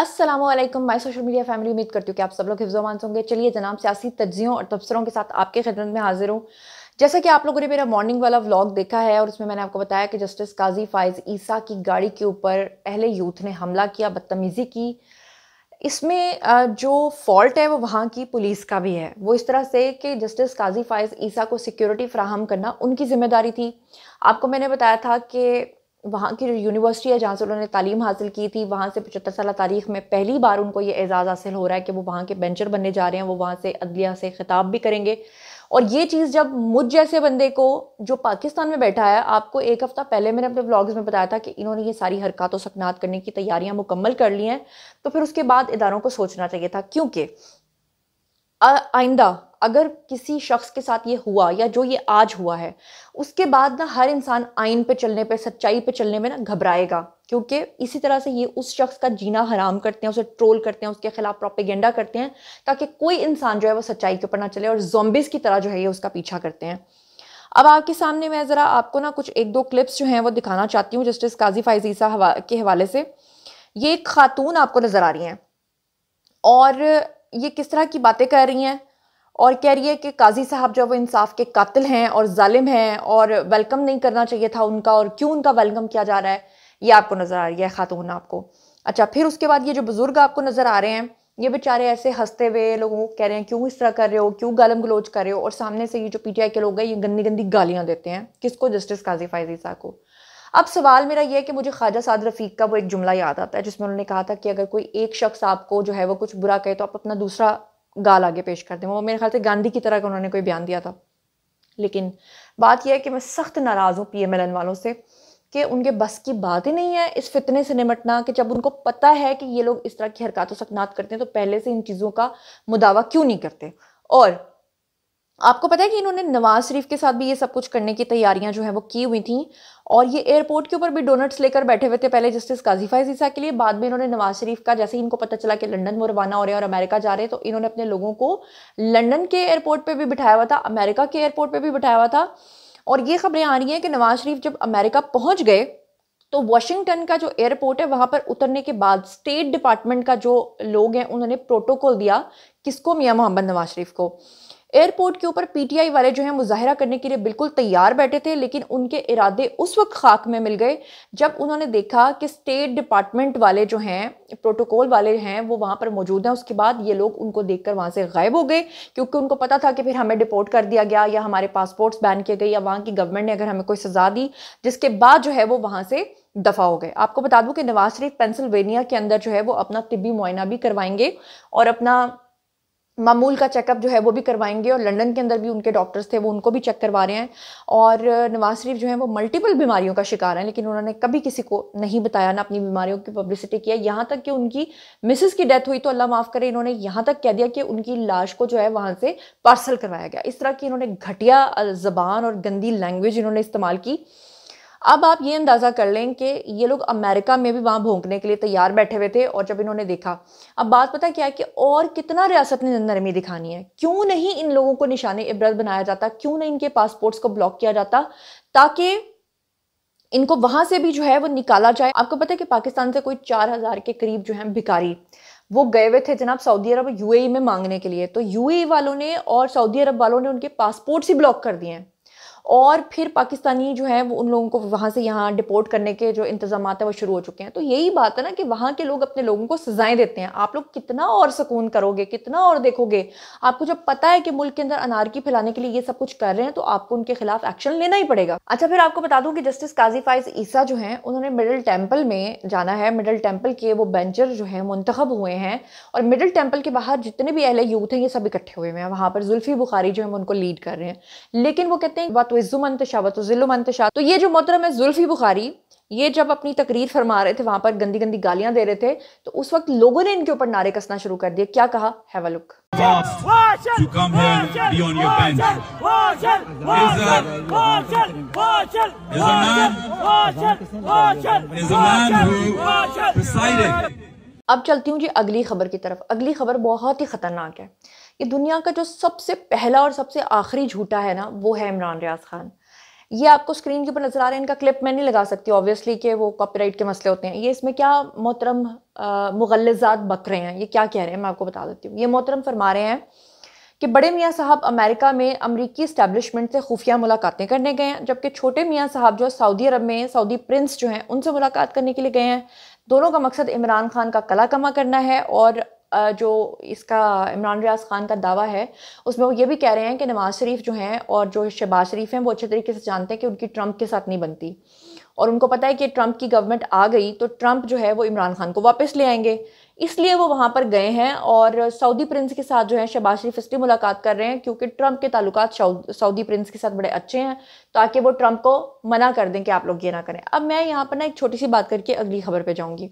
Aslam my social media family उम्मीद करती हूँ कि आप सब लोग मानस होंगे चलिए जनाब सियासी तजियों और तबसरों के साथ आपके खिदमत में हाजिर हूँ जैसा कि आप लोगों ने मेरा मॉर्निंग वाला व्लॉग देखा है और उसमें मैंने आपको बताया कि जस्टिस काजी फाइज ईसा की गाड़ी के ऊपर अहले यूथ ने हमला किया बदतमीज़ी की इसमें जो फॉल्ट है वो वहाँ की पुलिस का भी है वो इस तरह से कि जस्टिस काजी फाइज ईसा को सिक्योरिटी फ्राहम करना उनकी ज़िम्मेदारी थी आपको मैंने बताया था कि वहाँ की जो यूनिवर्सिटी है जहाँ से उन्होंने तालीम हासिल की थी वहाँ से पचहत्तर साल तारीख में पहली बार उनको ये एज़ाज़ हासिल हो रहा है कि वो वहाँ के बेंचर बनने जा रहे हैं वो वहाँ से अदलिया से खिताब भी करेंगे और ये चीज़ जब मुझ जैसे बंदे को जो पाकिस्तान में बैठा है आपको एक हफ़्ता पहले मैंने अपने ब्लॉग्स में बताया था कि इन्होंने ये सारी हरकत सकनात करने की तैयारियाँ मुकम्मल कर ली हैं तो फिर उसके बाद इदारों को सोचना चाहिए था क्योंकि आइंदा अगर किसी शख्स के साथ ये हुआ या जो ये आज हुआ है उसके बाद ना हर इंसान आइन पे चलने पे सच्चाई पे चलने में ना घबराएगा क्योंकि इसी तरह से ये उस शख्स का जीना हराम करते हैं उसे ट्रोल करते हैं उसके खिलाफ प्रोपेगेंडा करते हैं ताकि कोई इंसान जो है वो सच्चाई के ऊपर ना चले और जोम्बिस की तरह जो है ये उसका पीछा करते हैं अब आपके सामने मैं ज़रा आपको ना कुछ एक दो क्लिप्स जो हैं वो दिखाना चाहती हूँ जस्टिस काजी फाइजीसा हवा के हवाले से ये एक खातून आपको नज़र आ रही हैं और ये किस तरह की बातें कर रही हैं और कह रही है कि काजी साहब जो वो इंसाफ के कातिल हैं और जालिम हैं और वेलकम नहीं करना चाहिए था उनका और क्यों उनका वेलकम किया जा रहा है ये आपको नज़र आ रही है खातून आपको अच्छा फिर उसके बाद ये जो बुज़ुर्ग आपको नज़र आ रहे हैं ये बेचारे ऐसे हंसते हुए लोगों को कह रहे हैं क्यों इस तरह कर रहे हो क्यों गालम गलोच कर रहे हो और सामने से ये जो पीटीआई के लोग हैं ये गंदी गंदी गालियां देते हैं किसको जस्टिस काजी फायजी साह को अब सवाल मेरा ये है कि मुझे ख्वाजा साद रफ़ीक का वो एक जुमला याद आता है जिसमें उन्होंने कहा था कि अगर कोई एक शख्स आपको जो है वो कुछ बुरा कहे तो आप अपना दूसरा गाल आगे पेश करते हैं वो मेरे ख्याल से गांधी की तरह का उन्होंने कोई बयान दिया था लेकिन बात यह है कि मैं सख्त नाराज़ हूँ पी एम एल एन वालों से कि उनके बस की बात ही नहीं है इस फितने से निमटना कि जब उनको पता है कि ये लोग इस तरह की हरकत सकनात करते हैं तो पहले से इन चीज़ों का मुदावा क्यों नहीं करते और आपको पता है कि इन्होंने नवाज शरीफ के साथ भी ये सब कुछ करने की तैयारियां जो है वो की हुई थी और ये एयरपोर्ट के ऊपर भी डोनट्स लेकर बैठे हुए थे पहले जस्टिस काजीफा जीसा के लिए बाद में इन्होंने नवाज शरीफ का जैसे ही इनको पता चला कि लंदन वो रवाना हो रहे हैं और अमेरिका जा रहे हैं तो इन्होंने अपने लोगों को लंडन के एयरपोर्ट पर भी बिठाया हुआ था अमेरिका के एयरपोर्ट पर भी बिठाया हुआ था और ये खबरें आ रही हैं कि नवाज शरीफ जब अमेरिका पहुँच गए तो वाशिंगटन का जो एयरपोर्ट है वहाँ पर उतरने के बाद स्टेट डिपार्टमेंट का जो लोग हैं उन्होंने प्रोटोकॉल दिया किसको मियाँ मोहम्मद नवाज शरीफ को एयरपोर्ट के ऊपर पीटीआई वाले जो है मुजाहरा करने के लिए बिल्कुल तैयार बैठे थे लेकिन उनके इरादे उस वक्त खाक में मिल गए जब उन्होंने देखा कि स्टेट डिपार्टमेंट वाले जो हैं प्रोटोकॉल वाले हैं वो वहाँ पर मौजूद हैं उसके बाद ये लोग उनको देख कर वहाँ से गायब हो गए क्योंकि उनको पता था कि फिर हमें डिपोर्ट कर दिया गया या हमारे पासपोर्ट्स बैन किए गए या वहाँ की गवर्नमेंट ने अगर हमें कोई सज़ा दी जिसके बाद जो है वो वहाँ से दफ़ा हो गए आपको बता दूं कि नवाज शरीफ पेंसिल्वेनिया के अंदर जो है वो अपना तिबी मुआयना भी करवाएंगे और अपना मामूल का चेकअप जो है वो भी करवाएंगे और लंदन के अंदर भी उनके डॉक्टर्स थे वो उनको भी चेक करवा रहे हैं और नवाज शरीफ जो है वो मल्टीपल बीमारियों का शिकार हैं लेकिन उन्होंने कभी किसी को नहीं बताया ना अपनी बीमारियों की पब्लिसिटी किया यहाँ तक कि उनकी मिसेस की डेथ हुई तो अल्लाह माफ़ करे इन्होंने यहाँ तक कह दिया कि उनकी लाश को जो है वहाँ से पार्सल करवाया गया इस तरह की इन्होंने घटिया जबान और गंदी लैंग्वेज इन्होंने इस्तेमाल की अब आप ये अंदाज़ा कर लें कि ये लोग अमेरिका में भी वहाँ भोंकने के लिए तैयार बैठे हुए थे और जब इन्होंने देखा अब बात पता क्या है कि और कितना रियासत ने नरमी दिखानी है क्यों नहीं इन लोगों को निशान इबरत बनाया जाता क्यों नहीं इनके पासपोर्ट्स को ब्लॉक किया जाता ताकि इनको वहाँ से भी जो है वो निकाला जाए आपको पता है कि पाकिस्तान से कोई चार हज़ार के करीब जो है भिकारी वो गए हुए थे जनाब सऊदी अरब यूएई में मांगने के लिए तो यूएई वालों ने और सऊदी अरब वालों ने उनके पासपोर्ट्स ही ब्लॉक कर दिए हैं और फिर पाकिस्तानी जो है वो उन लोगों को वहाँ से यहाँ डिपोर्ट करने के जो इंतजाम है वो शुरू हो चुके हैं तो यही बात है ना कि वहाँ के लोग अपने लोगों को सजाएं देते हैं आप लोग कितना और सुकून करोगे कितना और देखोगे आपको जब पता है कि मुल्क के अंदर अनारकी फैलाने के लिए ये सब कुछ कर रहे हैं तो आपको उनके खिलाफ एक्शन लेना ही पड़ेगा अच्छा फिर आपको बता दूँ कि जस्टिस काजी फाइज ईसा जो है उन्होंने मिडल टेम्पल में जाना है मिडल टेम्पल के वो बेंचर जो है मुंतखब हुए हैं और मिडल टेम्पल के बाहर जितने भी अहले यूथ हैं ये सब इकट्ठे हुए हैं वहाँ पर जुल्फी बुखारी जो है उनको लीड कर रहे हैं लेकिन वो कहते हैं तो इज्जुम मंतशा व तो ज़िल्लु अंतशा तो ये जो मोहतरम है जुल्फ़ी बुखारी ये जब अपनी तकरीर फरमा रहे थे वहाँ पर गंदी गंदी गालियाँ दे रहे थे तो उस वक्त लोगों ने इनके ऊपर नारे कसना शुरू कर दिया क्या कहा है वलुक अब चलती हूँ जी अगली खबर की तरफ अगली खबर बहुत ही खतरनाक है कि दुनिया का जो सबसे पहला और सबसे आखिरी झूठा है ना वो है इमरान रियाज खान ये आपको स्क्रीन के ऊपर नज़र आ रहा है इनका क्लिप मैं नहीं लगा सकती ऑब्वियसली कि वो कॉपीराइट के मसले होते हैं ये इसमें क्या मोहतरम मुगलजात बक रहे हैं ये क्या कह रहे हैं मैं आपको बता देती हूँ ये मोहतरम फरमा रहे हैं कि बड़े मियाँ साहब अमेरिका में अमरीकी इस्टेबलिशमेंट से खुफिया मुलाकातें करने गए हैं जबकि छोटे मियाँ साहब जो है सऊदी अरब में सऊदी प्रिंस जो हैं उनसे मुलाकात करने के लिए गए हैं दोनों का मकसद इमरान खान का कला कमा करना है और जो इसका इमरान रियाज ख़ान का दावा है उसमें वो ये भी कह रहे हैं कि नवाज़ शरीफ जो हैं और जो शहबाज शरीफ हैं वो अच्छे तरीके से जानते हैं कि उनकी ट्रंप के साथ नहीं बनती और उनको पता है कि ट्रंप की गवर्नमेंट आ गई तो ट्रंप जो है वो इमरान खान को वापस ले आएंगे इसलिए वो वहाँ पर गए हैं और सऊदी प्रिंस के साथ जो है शहबाज शरीफ इसलिए मुलाकात कर रहे हैं क्योंकि ट्रंप के ताल्लुक सऊदी प्रिंस के साथ बड़े अच्छे हैं ताकि वो ट्रंप को मना कर दें कि आप लोग ये ना करें अब मैं यहाँ पर ना एक छोटी सी बात करके अगली खबर पर जाऊँगी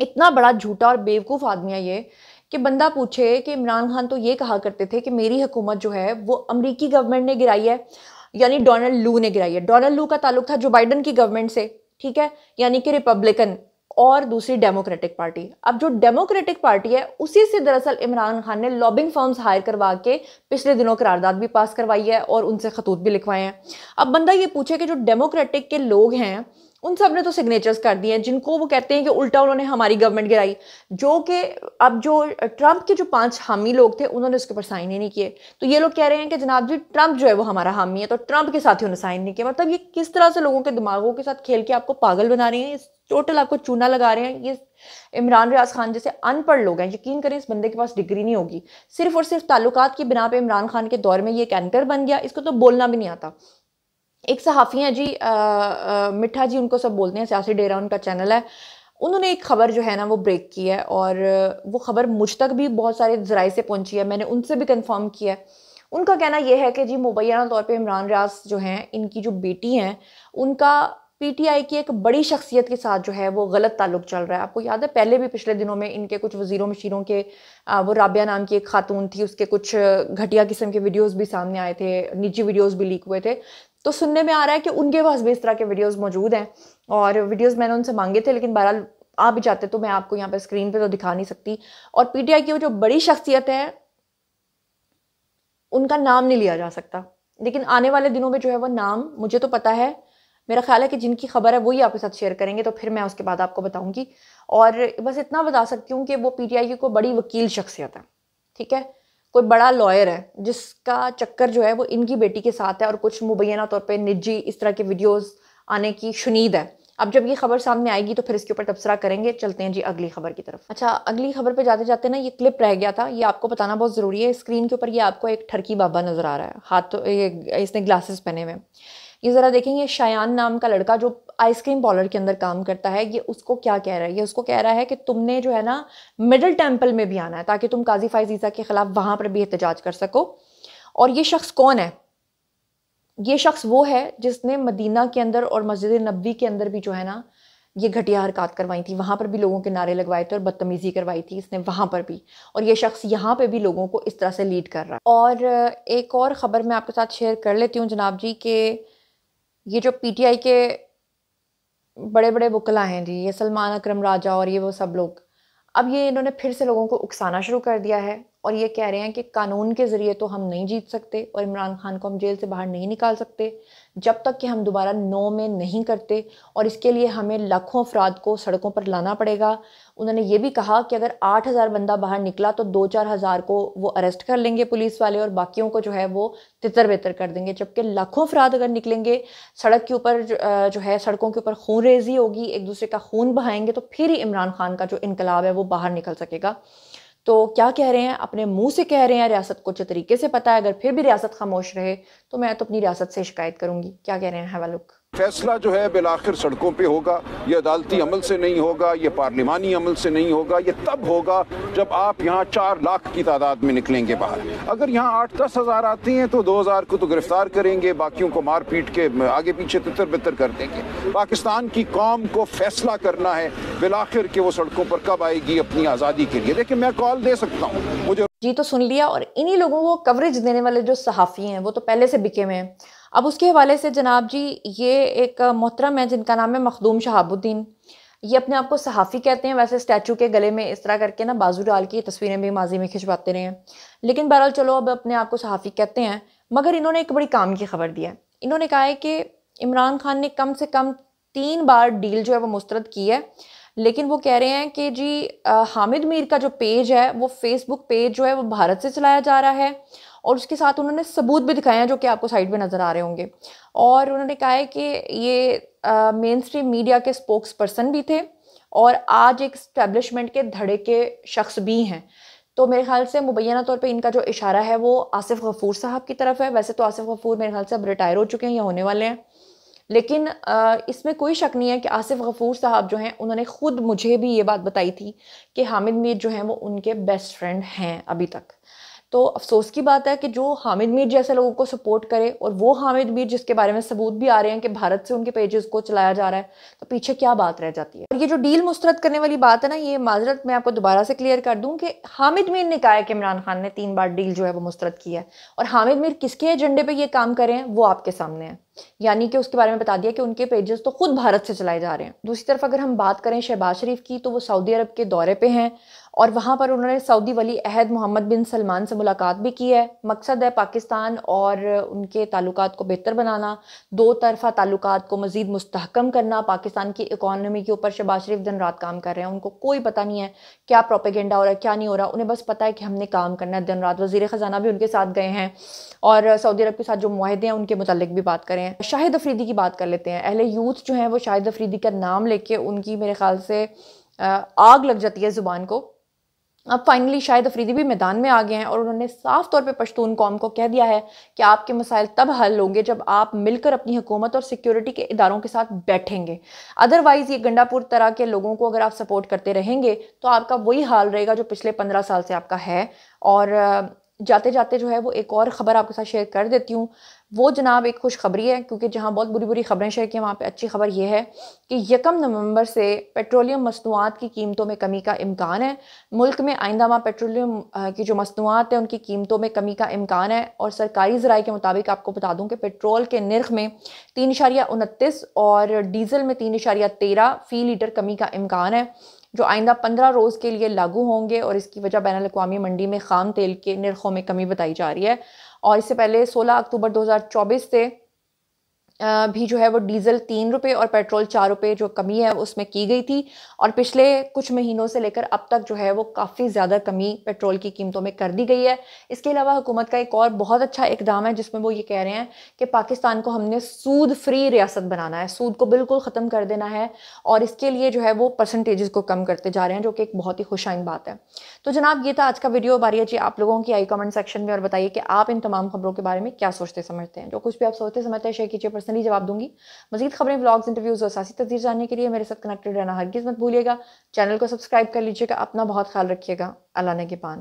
इतना बड़ा झूठा और बेवकूफ़ आदमी है ये कि बंदा पूछे कि इमरान खान तो ये कहा करते थे कि मेरी हुकूमत जो है वो अमरीकी गवर्नमेंट ने गिराई है यानी डोनाल्ड लू ने गिराई है डोनाल्ड लू का ताल्लुक था जो बाइडन की गवर्नमेंट से ठीक है यानी कि रिपब्लिकन और दूसरी डेमोक्रेटिक पार्टी अब जो डेमोक्रेटिक पार्टी है उसी से दरअसल इमरान खान ने लॉबिंग फर्म्स हायर करवा के पिछले दिनों करारदाद भी पास करवाई है और उनसे खतूत भी लिखवाए हैं अब बंदा ये पूछे कि जो डेमोक्रेटिक के लोग हैं उन सब ने तो सिग्नेचर्स कर दिए हैं जिनको वो कहते हैं कि उल्टा उन्होंने हमारी गवर्नमेंट गिराई जो कि अब जो ट्रंप के जो पांच हामी लोग थे उन्होंने उसके ऊपर साइन ही नहीं किए तो ये लोग कह रहे हैं कि जनाब जी ट्रंप जो है वो हमारा हामी है तो ट्रंप के साथ ही उन्होंने साइन नहीं किया मतलब ये किस तरह से लोगों के दिमागों के साथ खेल के आपको पागल बना रहे हैं टोटल आपको चूना लगा रहे हैं ये इमरान रियाज खान जैसे अनपढ़ लोग हैं यकीन करें इस बंदे के पास डिग्री नहीं होगी सिर्फ और सिर्फ ताल्लुकात की बिना पे इमरान खान के दौर में ये कैंकर बन गया इसको तो बोलना भी नहीं आता एक सहाफ़ी हैं जी आ, आ, मिठा जी उनको सब बोलते हैं सियासी डेरा उनका चैनल है उन्होंने एक खबर जो है ना वो ब्रेक की है और वो खबर मुझ तक भी बहुत सारे जराए से पहुंची है मैंने उनसे भी कंफर्म किया है उनका कहना यह है कि जी मुबैना तौर पे इमरान रियाज जो हैं इनकी जो बेटी हैं उनका पीटीआई की एक बड़ी शख्सियत के साथ जो है वो गलत ताल्लुक चल रहा है आपको याद है पहले भी पिछले दिनों में इनके कुछ वजीरों मशीरों के वो राबिया नाम की एक खातून थी उसके कुछ घटिया किस्म के वीडियोस भी सामने आए थे निजी वीडियोस भी लीक हुए थे तो सुनने में आ रहा है कि उनके पास भी इस तरह के वीडियोस मौजूद हैं और वीडियोस मैंने उनसे मांगे थे लेकिन बहरहाल आ भी जाते तो मैं आपको यहाँ पर स्क्रीन पे तो दिखा नहीं सकती और पीटीआई की वो जो बड़ी शख्सियत है उनका नाम नहीं लिया जा सकता लेकिन आने वाले दिनों में जो है वो नाम मुझे तो पता है मेरा ख्याल है कि जिनकी खबर है वही आपके साथ शेयर करेंगे तो फिर मैं उसके बाद आपको बताऊंगी और बस इतना बता सकती हूँ कि वो पीटीआई की कोई बड़ी वकील शख्सियत है ठीक है कोई बड़ा लॉयर है जिसका चक्कर जो है वो इनकी बेटी के साथ है और कुछ मुबैना तौर पर निजी इस तरह के वीडियोज़ आने की शुनीद है अब जब ये खबर सामने आएगी तो फिर इसके ऊपर तबसरा करेंगे चलते हैं जी अगली खबर की तरफ अच्छा अगली खबर पे जाते जाते ना ये क्लिप रह गया था ये आपको बताना बहुत ज़रूरी है स्क्रीन के ऊपर ये आपको एक ठरकी बाबा नज़र आ रहा है हाथ तो ये इसने ग्लासेस पहने हुए ये ज़रा देखेंगे शायान नाम का लड़का जो आइसक्रीम पार्लर के अंदर काम करता है ये उसको क्या कह रहा है ये उसको कह रहा है कि तुमने जो है ना मिडिल टेम्पल में भी आना है ताकि तुम काजी फाइजीज़ा के ख़िलाफ़ वहाँ पर भी एहतजाज कर सको और ये शख्स कौन है ये शख्स वो है जिसने मदीना के अंदर और मस्जिद नबी के अंदर भी जो है ना ये घटिया हरकत करवाई थी वहाँ पर भी लोगों के नारे लगवाए थे और बदतमीज़ी करवाई थी इसने वहाँ पर भी और ये शख्स यहाँ पे भी लोगों को इस तरह से लीड कर रहा है और एक और ख़बर मैं आपके साथ शेयर कर लेती हूँ जनाब जी के ये जो पीटीआई के बड़े बड़े बुकला हैं जी ये सलमान अक्रम राजा और ये वो सब लोग अब ये इन्होंने फिर से लोगों को उकसाना शुरू कर दिया है और ये कह रहे हैं कि कानून के ज़रिए तो हम नहीं जीत सकते और इमरान खान को हम जेल से बाहर नहीं निकाल सकते जब तक कि हम दोबारा नो में नहीं करते और इसके लिए हमें लाखों अफराद को सड़कों पर लाना पड़ेगा उन्होंने ये भी कहा कि अगर आठ हज़ार बंदा बाहर निकला तो दो चार हज़ार को वो अरेस्ट कर लेंगे पुलिस वाले और बाकियों को जो है वो तितर बेतर कर देंगे जबकि लाखों अफराद अगर निकलेंगे सड़क के ऊपर जो है सड़कों के ऊपर खून रेजी होगी एक दूसरे का खून बहाएंगे तो फिर ही इमरान खान का जो इनकलाब है वो बाहर निकल सकेगा तो क्या कह रहे हैं अपने मुंह से कह रहे हैं रियासत को अच्छे तरीके से पता है अगर फिर भी रियासत खामोश रहे तो मैं तो अपनी रियासत से शिकायत करूंगी क्या कह रहे हैं हैवा लुक फैसला जो है बिलाखिर सड़कों पे होगा ये अदालती अमल से नहीं होगा ये पार्लिमानी अमल से नहीं होगा ये तब होगा जब आप यहाँ चार लाख की तादाद में निकलेंगे बाहर अगर यहाँ आठ दस हज़ार आते हैं तो दो हज़ार को तो गिरफ्तार करेंगे बाकियों को मार पीट के आगे पीछे तितर बितर कर देंगे पाकिस्तान की कौम को फैसला करना है बिलाखिर के वो सड़कों पर कब आएगी अपनी आज़ादी के लिए देखिए मैं कॉल दे सकता हूँ मुझे जी तो सुन लिया और इन्हीं लोगों को कवरेज देने वाले जो सहाफ़ी हैं वो तो पहले से बिके हुए हैं अब उसके हवाले से जनाब जी ये एक मोहतरम है जिनका नाम है मखदूम शहाबुद्दीन ये अपने आप को सहाफ़ी कहते हैं वैसे स्टैचू के गले में इस तरह करके ना बाजू डाल के तस्वीरें भी माजी में खिंचवाते रहे हैं लेकिन बहरहाल चलो अब अपने आप को सहाफ़ी कहते हैं मगर इन्होंने एक बड़ी काम की खबर दिया है इन्होंने कहा है कि इमरान खान ने कम से कम तीन बार डील जो है वो मुस्तरद की है लेकिन वो कह रहे हैं कि जी आ, हामिद मीर का जो पेज है वो फेसबुक पेज जो है वो भारत से चलाया जा रहा है और उसके साथ उन्होंने सबूत भी दिखाए हैं जो कि आपको साइड में नज़र आ रहे होंगे और उन्होंने कहा है कि ये मेन स्ट्रीम मीडिया के स्पोक्स पर्सन भी थे और आज एक स्टैब्लिशमेंट के धड़े के शख्स भी हैं तो मेरे ख्याल से मुबैना तौर पे इनका जो इशारा है वो आसिफ गफूर साहब की तरफ है वैसे तो आसिफ गफूर मेरे ख्याल से अब रिटायर हो चुके हैं या होने वाले हैं लेकिन इसमें कोई शक नहीं है कि आसिफ गफूर साहब जो हैं उन्होंने ख़ुद मुझे भी ये बात बताई थी कि हामिद मीर जो हैं वो उनके बेस्ट फ्रेंड हैं अभी तक तो अफसोस की बात है कि जो हामिद मीर जैसे लोगों को सपोर्ट करे और वो हामिद मीर जिसके बारे में सबूत भी आ रहे हैं कि भारत से उनके पेजेस को चलाया जा रहा है तो पीछे क्या बात रह जाती है और ये जो डील मुस्तरद करने वाली बात है ना ये माजरत मैं आपको दोबारा से क्लियर कर दूँ कि हामिद मीर ने कहा है कि इमरान खान ने तीन बार डील जो है वो मुस्तरद की है और हामिद मीर किसके एजेंडे पर यह काम कर रहे हैं वो आपके सामने है यानी कि उसके बारे में बता दिया कि उनके पेजेस तो खुद भारत से चलाए जा रहे हैं दूसरी तरफ अगर हम बात करें शहबाज शरीफ की तो वो सऊदी अरब के दौरे पे हैं और वहाँ पर उन्होंने सऊदी वली अहद मोहम्मद बिन सलमान से मुलाकात भी की है मकसद है पाकिस्तान और उनके ताल्लुक को बेहतर बनाना दो तरफा ताल्लुक को मज़ीद मस्तकम करना पाकिस्तान की इकानमी के ऊपर शबाज शरीफ दिन रात काम कर रहे हैं उनको कोई पता नहीं है क्या प्रोपेगेंडा हो रहा है क्या नहीं हो रहा उन्हें बस पता है कि हमने काम करना है दिन रात वजी ख़जाना भी उनके साथ गए हैं और सऊदी अरब के साथ जो माहदे हैं उनके मतलब भी बात करें शाहिद अफरीदी की बात कर लेते हैं अहले यूथ जो हैं वो शाहिद अफरीदी का नाम लेके उनकी मेरे ख्याल से आग लग जाती है ज़ुबान को अब फाइनली शाहिद अफरीदी भी मैदान में आ गए हैं और उन्होंने साफ तौर पे पश्तून कौम को कह दिया है कि आपके मसाइल तब हल होंगे जब आप मिलकर अपनी हुकूमत और सिक्योरिटी के इदारों के साथ बैठेंगे अदरवाइज़ ये गंडापुर तरह के लोगों को अगर आप सपोर्ट करते रहेंगे तो आपका वही हाल रहेगा जो पिछले पंद्रह साल से आपका है और जाते जाते जो है वो एक और ख़बर आपके साथ शेयर कर देती हूँ वो जनाब एक खुशखबरी है क्योंकि जहाँ बहुत बुरी बुरी ख़बरें शेयर की वहाँ पे अच्छी खबर ये है कि यकम नवंबर से पेट्रोलियम मसनूआत की कीमतों में कमी का इम्कान है मुल्क में आइंदा माह पेट्रोलियम की जो मसनूआत है उनकी कीमतों में कमी का इम्कान है और सरकारी जराए के मुताबिक आपको बता दूँ कि पेट्रोल के नर्ख में तीन इशारिया उनतीस और डीज़ल में तीन इशारिया तेरह फ़ी लीटर कमी का इम्कान है जो आइंदा पंद्रह रोज़ के लिए लागू होंगे और इसकी वजह बैन अवी मंडी में खाम तेल के निरखों में कमी बताई जा रही है और इससे पहले सोलह अक्टूबर दो हज़ार चौबीस से भी जो है वो डीज़ल तीन रुपये और पेट्रोल चार रुपये जो कमी है उसमें की गई थी और पिछले कुछ महीनों से लेकर अब तक जो है वो काफ़ी ज़्यादा कमी पेट्रोल की कीमतों में कर दी गई है इसके अलावा हुकूमत का एक और बहुत अच्छा इकदाम है जिसमें वो ये कह रहे हैं कि पाकिस्तान को हमने सूद फ्री रियासत बनाना है सूद को बिल्कुल ख़त्म कर देना है और इसके लिए जो है वो परसेंटेज को कम करते जा रहे हैं जो कि एक बहुत ही खुशाइन बात है तो जनाब ये था आज का वीडियो बारिया जी आप लोगों की आई कमेंट सेक्शन में और बताइए कि आप इन तमाम खबरों के बारे में क्या सोचते समझते हैं जो कुछ भी आप सोचते समझते हैं शेयर कीजिए पर्सनली जवाब दूंगी मजीद खबरें ब्लॉग्स इंटरव्यूज़ और सासी तस्वीर जानने के लिए मेरे साथ कनेक्टेड रहना हरगिज़ मत भूलिएगा चैनल को सब्सक्राइब कर लीजिएगा अपना बहुत ख्याल रखिएगा अल्लाह ने के पान